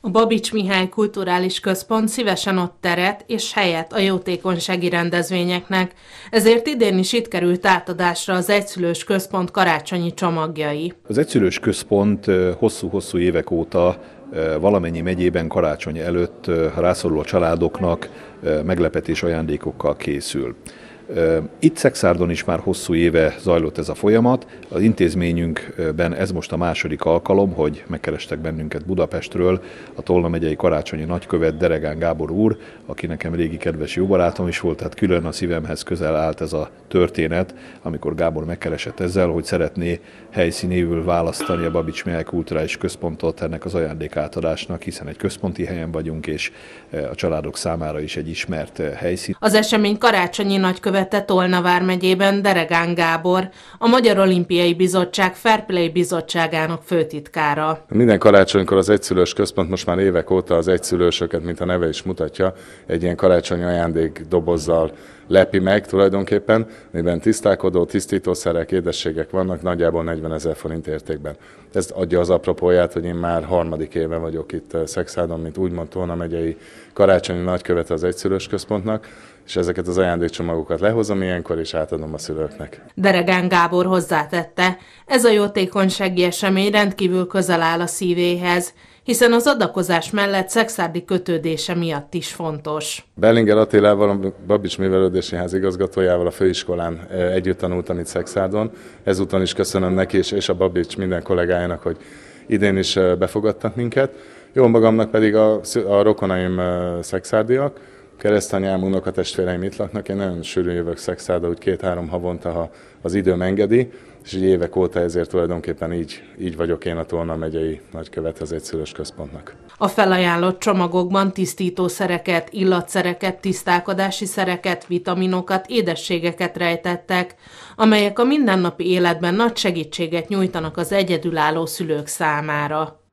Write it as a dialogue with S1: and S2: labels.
S1: A Babics Mihály Kulturális Központ szívesen ad teret és helyet a jótékonysági rendezvényeknek, ezért idén is itt került átadásra az Egyszülős Központ karácsonyi csomagjai.
S2: Az Egyszülős Központ hosszú-hosszú évek óta valamennyi megyében karácsony előtt rászoruló családoknak meglepetés ajándékokkal készül. Itt Szexárdon is már hosszú éve zajlott ez a folyamat. Az intézményünkben ez most a második alkalom, hogy megkerestek bennünket Budapestről a Tolna megyei karácsonyi nagykövet Deregán Gábor úr, aki nekem régi kedves jó barátom is volt, tehát külön a szívemhez közel állt ez a történet, amikor Gábor megkeresett ezzel, hogy szeretné helyszínéül választani a Babics Mihály Kulturális Központot ennek az ajándékátadásnak, hiszen egy központi helyen vagyunk, és a családok számára is egy ismert helyszín. Az
S1: esemény karácsonyi nagykövet követte Tolna vármegyében Deregán Gábor, a Magyar Olimpiai Bizottság Fairplay Bizottságának főtitkára.
S3: Minden karácsonykor az egyszülős központ most már évek óta az egyszülősöket, mint a neve is mutatja, egy ilyen karácsonyi ajándék dobozzal lepi meg tulajdonképpen, miben tisztálkodó, tisztítószerek, édességek vannak, nagyjából 40 ezer forint értékben. Ez adja az apropóját, hogy én már harmadik éve vagyok itt eh, Szexádon, mint úgymond Tolna megyei karácsonyi nagykövet az egyszülős központnak, és ezeket az ajándékcsomagokat lehozom ilyenkor, és átadom a szülőknek.
S1: Deregán Gábor hozzátette, ez a jótékonysági esemény rendkívül közel áll a szívéhez, hiszen az adakozás mellett szexárdi kötődése miatt is fontos.
S3: Bellinger Attilával, a Babics Művelődési Ház igazgatójával a főiskolán együtt tanultam itt Szexárdon. Ezúton is köszönöm neki és, és a Babics minden kollégájának, hogy idén is befogadtak minket. Jó magamnak pedig a, a rokonaim szexárdiak, a testvéreim itt laknak, én nagyon sűrűn jövök szexáda, úgy két-három havonta, ha az időm engedi, és így évek óta ezért tulajdonképpen így, így vagyok én a Tolna megyei nagykövethez egy szülős központnak.
S1: A felajánlott csomagokban tisztítószereket, illatszereket, tisztálkodási szereket, vitaminokat, édességeket rejtettek, amelyek a mindennapi életben nagy segítséget nyújtanak az egyedülálló szülők számára.